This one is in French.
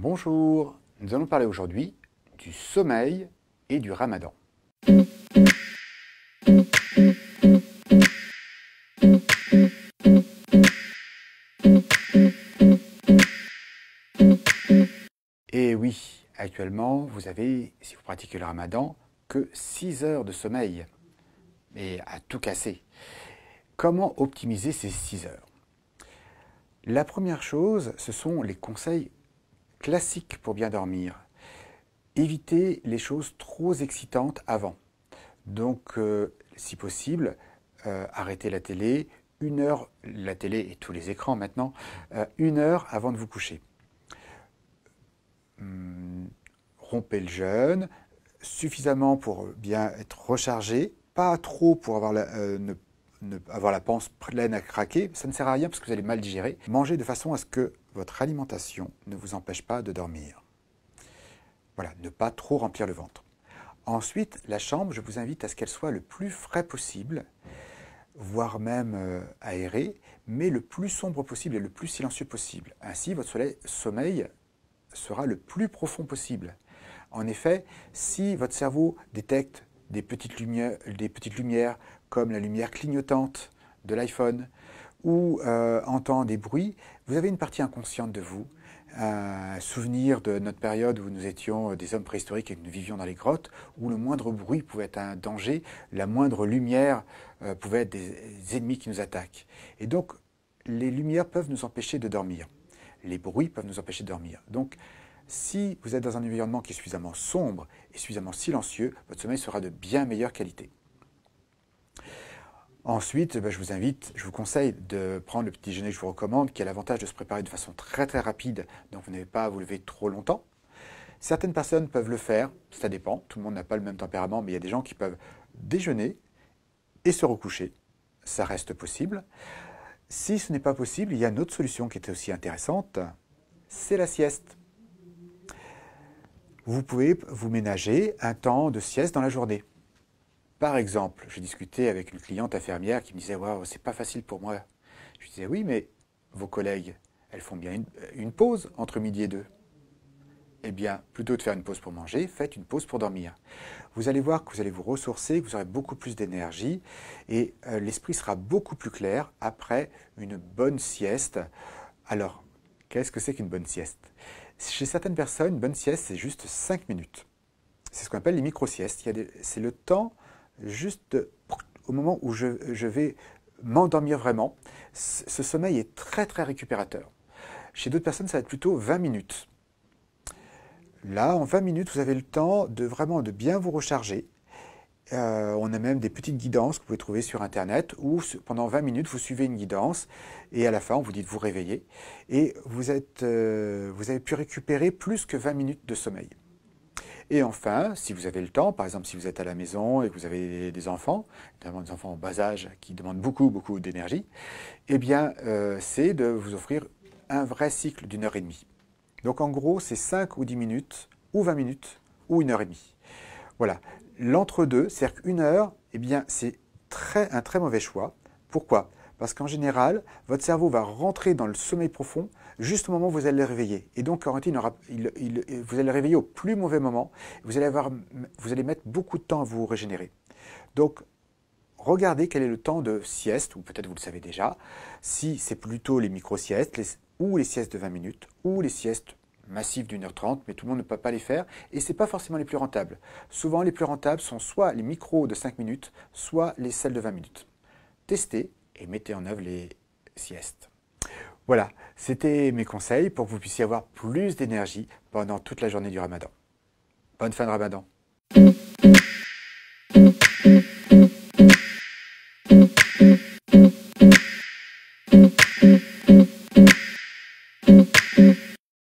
Bonjour, nous allons parler aujourd'hui du sommeil et du ramadan. Et oui, actuellement, vous avez, si vous pratiquez le ramadan, que 6 heures de sommeil. mais à tout casser. Comment optimiser ces 6 heures La première chose, ce sont les conseils classique pour bien dormir. Évitez les choses trop excitantes avant. Donc, euh, si possible, euh, arrêtez la télé une heure, la télé et tous les écrans maintenant, euh, une heure avant de vous coucher. Hmm, rompez le jeûne, suffisamment pour bien être rechargé, pas trop pour avoir ne pas avoir la panse pleine à craquer, ça ne sert à rien parce que vous allez mal digérer. Mangez de façon à ce que votre alimentation ne vous empêche pas de dormir. Voilà, ne pas trop remplir le ventre. Ensuite, la chambre, je vous invite à ce qu'elle soit le plus frais possible, voire même aéré, euh, aérée, mais le plus sombre possible et le plus silencieux possible. Ainsi, votre sommeil sera le plus profond possible. En effet, si votre cerveau détecte des petites lumières comme la lumière clignotante de l'iPhone, ou euh, entend des bruits, vous avez une partie inconsciente de vous, un souvenir de notre période où nous étions euh, des hommes préhistoriques et que nous vivions dans les grottes, où le moindre bruit pouvait être un danger, la moindre lumière euh, pouvait être des ennemis qui nous attaquent. Et donc, les lumières peuvent nous empêcher de dormir. Les bruits peuvent nous empêcher de dormir. Donc, si vous êtes dans un environnement qui est suffisamment sombre et suffisamment silencieux, votre sommeil sera de bien meilleure qualité. Ensuite, ben, je vous invite, je vous conseille de prendre le petit déjeuner que je vous recommande, qui a l'avantage de se préparer de façon très très rapide, donc vous n'avez pas à vous lever trop longtemps. Certaines personnes peuvent le faire, ça dépend, tout le monde n'a pas le même tempérament, mais il y a des gens qui peuvent déjeuner et se recoucher, ça reste possible. Si ce n'est pas possible, il y a une autre solution qui est aussi intéressante, c'est la sieste. Vous pouvez vous ménager un temps de sieste dans la journée. Par exemple, j'ai discuté avec une cliente infirmière qui me disait Waouh, c'est pas facile pour moi. Je disais Oui, mais vos collègues, elles font bien euh, une, pause entre midi et deux. Eh bien, plutôt de faire une pause pour manger, faites une pause pour dormir. Vous allez voir que vous allez vous ressourcer, que vous aurez beaucoup plus d'énergie et euh, l'esprit sera beaucoup plus clair après une bonne sieste. Alors, qu'est-ce que c'est qu'une bonne sieste Chez certaines personnes, une bonne sieste, c'est juste 5 minutes. C'est ce qu'on appelle les micro-siestes. C'est le temps juste au moment où je, vais m'endormir vraiment, ce sommeil est très très récupérateur. Chez d'autres personnes, ça va être plutôt 20 minutes. Là, en 20 minutes, vous avez le temps de vraiment de bien vous recharger. Euh, on a même des petites guidances que vous pouvez trouver sur Internet où pendant 20 minutes, vous suivez une guidance et à la fin, on vous dit de vous réveiller. Et vous, êtes, euh, vous avez pu récupérer plus que 20 minutes de sommeil. Et enfin, si vous avez le temps, par exemple si vous êtes à la maison et que vous avez des enfants, notamment des enfants en bas âge qui demandent beaucoup, beaucoup d'énergie, eh bien euh, c'est de vous offrir un vrai cycle d'une heure et demie. Donc en gros, c'est 5 ou 10 minutes, ou 20 minutes, ou une heure et demie. Voilà. L'entre-deux, c'est-à-dire qu'une heure, eh bien, c'est très, un très mauvais choix. Pourquoi parce qu'en général, votre cerveau va rentrer dans le sommeil profond juste au moment où vous allez le réveiller. Et donc, en vous allez le réveiller au plus mauvais moment. Vous allez, avoir, vous allez mettre beaucoup de temps à vous régénérer. Donc, regardez quel est le temps de sieste, ou peut-être vous le savez déjà, si c'est plutôt les micro-siestes, ou les siestes de 20 minutes, ou les siestes massives d'une heure trente, mais tout le monde ne peut pas les faire, et ce n'est pas forcément les plus rentables. Souvent, les plus rentables sont soit les micros de 5 minutes, soit les celles de 20 minutes. Testez, et mettez en œuvre les siestes. Voilà, c'était mes conseils pour que vous puissiez avoir plus d'énergie pendant toute la journée du ramadan. Bonne fin de ramadan.